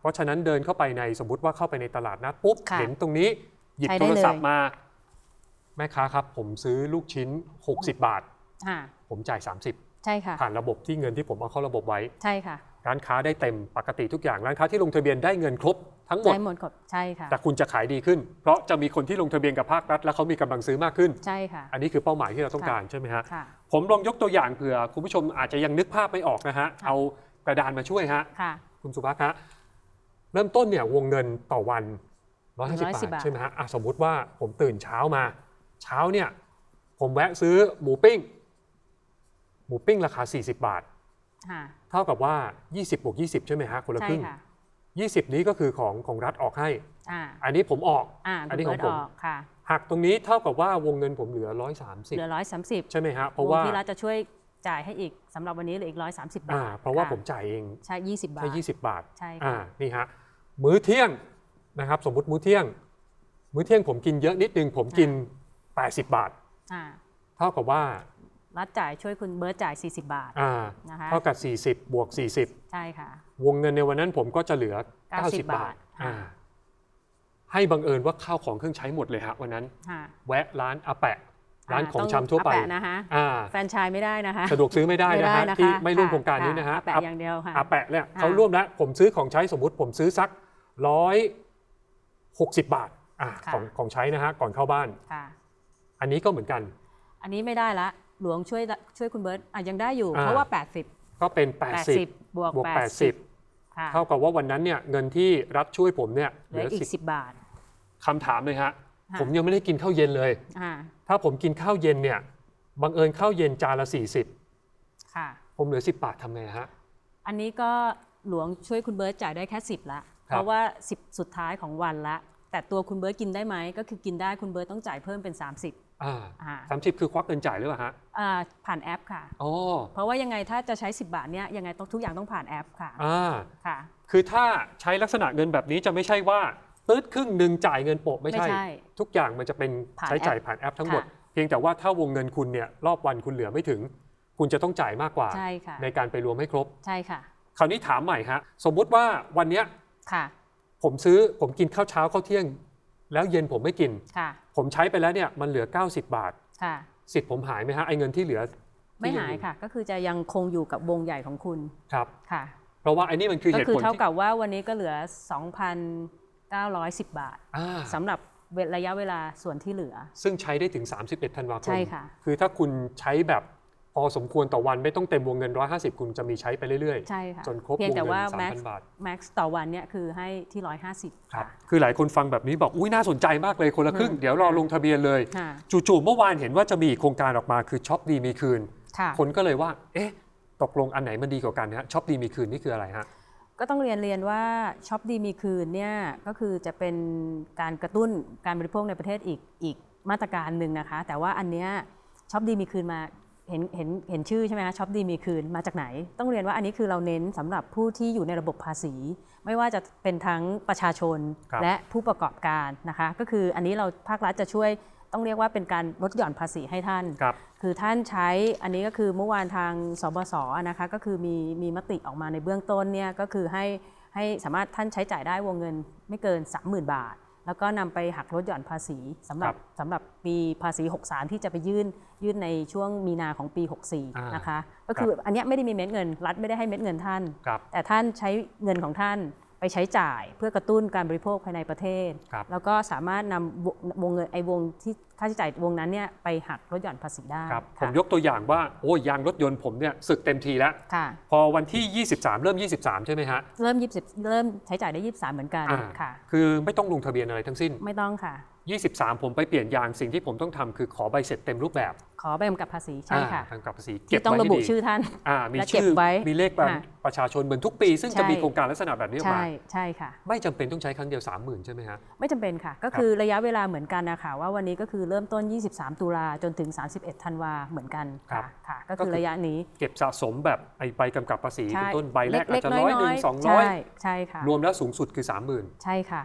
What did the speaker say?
เพราะฉะนั้นเดินเข้าไปในสมมติว่าเข้าไปในตลาดนัดปุ๊บ เห็นตรงนี้หยิบโทรศัพท์มาแม่ค้าครับ ผมซื้อลูกชิ้น 60 บาท ผมจ่าย 30 ใช่ค่ะผ่านระบบที่เงินที่ผมเอาเข้าระบบไว้ ใช่ค่ะร้านค้าได้เต็มปกติทุกอย่าง ร้านค้าที่ลงทะเบียนได้เงินครบทั้งหมด ใช่หมดครบใช่ค่ะ แต่คุณจะขายดีขึ้นเพราะจะมีคนที่ลงทะเบียนกับภาครัฐและเขามีกำลังซื้อมากขึ้นใช่ค่ะอันนี้คือเป้าหมายที่เราต้องการใช่ไหมฮะผมลองยกตัวอย่างเผื่อคุณผู้ชมอาจจะยังนึกภาพไม่ออกนะฮะเอากระดานมาช่วยฮะคะคุณสุภาพฮะเริ่มต้นเนี่ยวงเงินต่อวันร้อยห้าสิบบาทใช่ไหมฮะสมมุติว่าผมตื่นเช้ามา เช้าเนี่ยผมแวะซื้อหมูปิ้ง หมูปิ้งราคา 40 บาท เท่ากับว่า 20บวก20ใช่ไหมฮะคนละครึ่ง20 นี้ก็คือของของรัฐออกให้ออันนี้ผมออกออันนี้ของผมหักตรงนี้เท่ากับว่าวงเงินผมเหลือ 130เหลือ 130 ใช่ไหมฮะเพราะว่าที่รัฐจะช่วยจ่ายให้อีกสำหรับวันนี้เหลืออีก130บาทเพราะว่าผมจ่ายเองใช่20 บาทใช่20บาทใช่่นี่ฮะมื้อเที่ยงนะครับสมมุติมื้อเที่ยงมื้อเที่ยงผมกินเยอะนิดนึงผมกิน 80 บาทาเท่ากับว่ารัฐจ่ายช่วยคุณเบิร์ตจ่าย 40 บาทอานะคะเท่ากับ 40 บวก 40 ใช่ค่ะ วงเงินในวันนั้นผมก็จะเหลือ 90 บาทบ่าให้บังเอิญว่าข้าวของเครื่องใช้หมดเลยฮะวันนั้น แวะร้านอาแปะ ร้านของชำทั่วไปะะแฟนชายไม่ได้นะคะ สะดวกซื้อไม่ได้นะฮะที่ไม่ร่วมโครงการนี้นะฮะอาแปะอย่างเดียวค่ะอาแปะเนี่ยเขาร่วมแล้ว ผมซื้อของใช้สมมติผมซื้อซัก้อยหกสิบบาทอของของใช้นะฮะก่อนเข้าบ้านอันนี้ก็เหมือนกัน อันนี้ไม่ได้ละหลวงช่วยช่วยคุณเบิร์ตยังได้อยู่ เพราะว่า 80 ก็เป็น 80 บวกบวก80 80ิบเท่ากับว่าวันนั้นเนี่ยเงินที่รับช่วยผมเนี่ยเหลืออีก10บบาทคำถามเลยฮะผมยังไม่ได้กินข้าวเย็นเลย ถ้าผมกินข้าวเย็นเนี่ยบังเอิญข้าวเย็นจานละค่ะิบผมเหลือ10 บาททำไงฮะอันนี้ก็หลวงช่วยคุณเบิร์ตจ่ายได้แค่ 10ละเพราะว่าสิบสุดท้ายของวันละ แต่ตัวคุณเบิร์ตกินได้ไหม ก็คือกินได้คุณเบิร์ตต้องจ่ายเพิ่มเป็น 30สิบสามสิบคือควักเงินจ่ายหรือเปล่าฮะผ่านแอปค่ะอเพราะว่ายังไงถ้าจะใช้ 10บาทเนี้ยยังไงต้องทุกอย่างต้องผ่านแอปค่ะอ่าค่ะ คือถ้าใช้ลักษณะเงินแบบนี้จะไม่ใช่ว่าตืดครึ่งหนึ่งจ่ายเงินโปะไม่ใช่ ทุกอย่างมันจะเป็นใช้จ่ายผ่านแอป ทั้งหมดเพียงแต่ว่าถ้าวงเงินคุณเนี่ยรอบวันคุณเหลือไม่ถึง คุณจะต้องจ่ายมากกว่าใในการไปรวมให้ครบใช่ค่ะ คราวนี้ถามใหม่ฮะสมมุติว่าวันนี้ค่ะผมซื้อผมกินข้าวเช้าข้าวเที่ยง แล้วเย็นผมไม่กินค่ะ ผมใช้ไปแล้วเนี่ยมันเหลือ 90 บาทค่ะสิทธิ์ผมหายไหมฮะไอ้เงินที่เหลือ ไม่หายค่ะก็คือจะยังคงอยู่กับวงใหญ่ของคุณครับค่ะเพราะว่าไอ้นี่มันคือเหตุคือเท่ากับว่าวันนี้ก็เหลือ 2,910 บาทอำสำหรับระยะเวลาส่วนที่เหลือ ซึ่งใช้ได้ถึง 31ธันวาคมใช่ค่ะ คือถ้าคุณใช้แบบพอสมควรต่อวันไม่ต้องเต็มวงเงิน 150 คุณจะมีใช้ไปเรื่อยใช่ค่ะๆจนครบวงเงินสา3 0 0นบา0บาท max ต่อวันเนี่ยคือให้ที่ 150ครับคือหลายคนฟังแบบนี้บอกอุ้ยน่าสนใจมากเลยคนละครึ่งเดี๋ยวรอลงทะเบียนเลย จู่ๆเมื่อวานเห็นว่าจะมีโครงการออกมาคือช็อปดีมีคืนค่ะคนก็เลยว่าเอ๊ะตกลงอันไหนมันดีกว่ากันฮะช็อปดีมีคืนนี่คืออะไรฮะก็ต้องเรียนเรียนว่าช็อปดีมีคืนเนี่ยก็คือจะเป็นการกระตุ้นการบริโภคในประเทศอีกอีกมาตรการหนึ่งนะคะ แต่ว่าอันเนี้ยช็อปดีมีคืนมาเห็นเห็นเห็นชื่อใช่ไหมคะช็อปดีมีคืนมาจากไหน ต้องเรียนว่าอันนี้คือเราเน้นสำหรับผู้ที่อยู่ในระบบภาษี ไม่ว่าจะเป็นทั้งประชาชนและผู้ประกอบการนะคะ ก็คืออันนี้เราภาครัฐจะช่วยต้องเรียกว่าเป็นการลดหย่อนภาษีให้ท่านคคือท่านใช้อันนี้ก็คือเมื่อวานทางสบศนะคะก็คือมีมีมติออกมาในเบื้องต้นเนี่ยก็คือให้ให้สามารถท่านใช้จ่ายได้วงเงินไม่เกิน 30,000บาทแล้วก็นำไปหักลดหย่อนภาษี สำหรับสำหรับปีภาษี 63 ที่จะไปยื่นยื่นในช่วงมีนาของปี 64 นะคะ ก็คืออันนี้ไม่ได้มีเม็ดเงินรัฐไม่ได้ให้เม็ดเงินท่าน แต่ท่านใช้เงินของท่านไปใช้จ่ายเพื่อกระตุ้นการบริโภคภายในประเทศ แล้วก็สามารถนำวงเงินไอ้วงที่ค่าใช้จ่ายวงนั้นเนี่ยไปหักลดหย่อนภาษีได้ ผมยกตัวอย่างว่าโอ้ยางรถยนต์ผมเนี่ยสึกเต็มทีแล้ว พอวันที่ 23 เริ่ม 23 ใช่ไหมฮะ เริ่ม 20 เริ่มใช้จ่ายได้ 23 เหมือนกันค่ะ คือไม่ต้องลงทะเบียนอะไรทั้งสิ้น ไม่ต้องค่ะ23 ผมไปเปลี่ยนยางสิ่งที่ผมต้องทำคือขอใบเสร็จเต็มรูปแบบ ขอใบกำกับภาษี ใช่ค่ะใบกำกับภาษีเก็บต้องระบุชื่อท่านมีชื่อมีเลขประชาชนเหมือนทุกปี ซึ่งจะมีโครงการลักษณะแบบนี้ออกมาใช่ใช่ค่ะไม่จำเป็นต้องใช้ครั้งเดียว 3 0,000 ใช่ไหมฮะไม่จำเป็นค่ะ ก็คือระยะเวลาเหมือนกันนะคะว่าวันนี้ก็คือเริ่มต้น 23 ตุลาจนถึง 31ธันวาเหมือนกันค่ะ ก็คือระยะนี้ เก็บสะสมแบบใบกำกับภาษีเป็นต้นใบแรกอาจจะร้อยหนึ่งสองร้อยใช่ค่ะรวมแล้วสูงสุดคือ30,000 ใช่ค่ะ